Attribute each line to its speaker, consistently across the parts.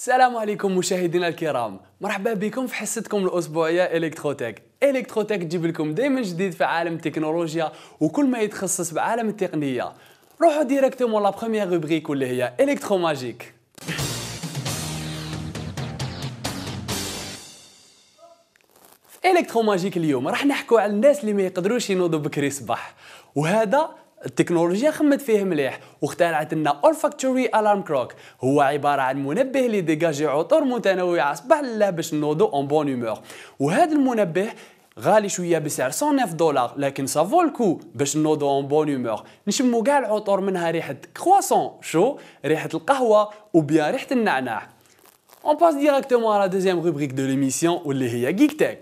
Speaker 1: السلام عليكم مشاهدينا الكرام مرحبا بكم في حصتكم الاسبوعيه الكتروتك الكتروتك تجيب لكم دائما جديد في عالم التكنولوجيا وكل ما يتخصص بعالم التقنيه روحوا ديريكتومون لا بروميير روبريك واللي هي الكترو ماجيك الكترو ماجيك اليوم راح نحكوا على الناس اللي ما يقدروش ينوضوا بكري صباح وهذا التكنولوجيا خمت فيه مليح واخترعت لنا اولفاكتوري الارم كروك هو عباره عن منبه اللي ديجاجي عطور متنوعه صباح لله باش نوضو اون بون هيومور وهذا المنبه غالي شويه بسعر 109 دولار لكن سافو الكو باش نوضو اون بون هيومور نشمو كاع العطور منها ريحه كرواسون شو ريحه القهوه وبيا ريحه النعناع On passe directement à la deuxième rubrique de l'émission, où est Geek Tech.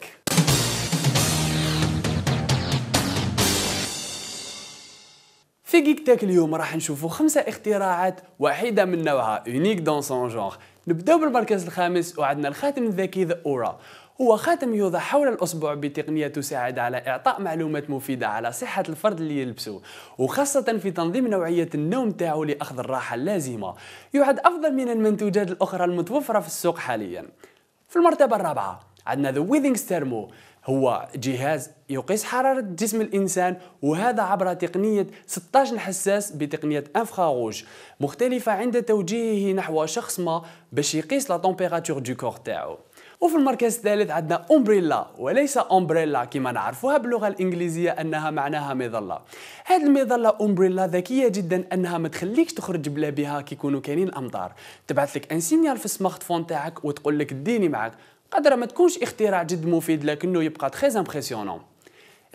Speaker 1: في جيك تاك اليوم راح نشوفوا خمسة اختراعات وحيدة من نوعها يونيك دون سون جونغ نبداو بالمركز الخامس وعندنا الخاتم الذكي ذا اورا هو خاتم يوضع حول الأصبع بتقنية تساعد على إعطاء معلومات مفيدة على صحة الفرد اللي يلبسه وخاصة في تنظيم نوعية النوم تاعو لأخذ الراحة اللازمة يعد أفضل من المنتوجات الأخرى المتوفرة في السوق حاليا في المرتبة الرابعة عندنا ذا ويذينغ ستيرمو هو جهاز يقيس حرارة جسم الإنسان وهذا عبر تقنية 16 حساس بتقنية انفراروج مختلفة عند توجيهه نحو شخص ما باش يقيس لا تمبيراتور دو كور تاعو وفي المركز الثالث عندنا أمبريلا وليس أمبريلا كما نعرفوها باللغة الإنجليزية أنها معناها مظلة هذه المظلة أمبريلا ذكية جدا أنها ما تخليكش تخرج بلا بها كي يكونوا كاينين الأمطار تبعث لك ان سينيال في السمارت فون تاعك وتقول لك ديني معك très ما تكونش اختراع جد مفيد لكنه يبقى impressionnant.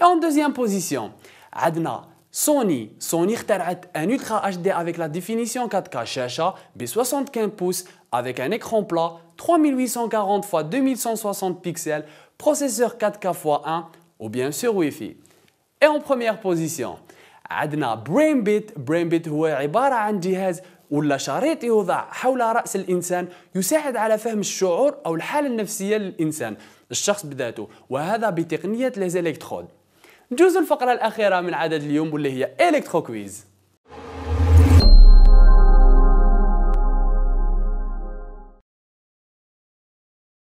Speaker 1: En deuxième position, بوزيسيون عندنا سوني Sony اخترعت ان un Ultra HD avec la 4K Chacha, ب 75 pouces avec un écran plat 3840 x 2160 pixels processeur 4K x 1 ou bien sûr Wifi. Et en première position, عندنا برين بيت برين بيت هو عبارة عن جهاز ولا شريط يوضع حول رأس الإنسان يساعد على فهم الشعور أو الحالة النفسية للإنسان الشخص بذاته وهذا بتقنية ليزيليكترود نجوز الفقرة الأخيرة من عدد اليوم واللي هي إلكترو كويز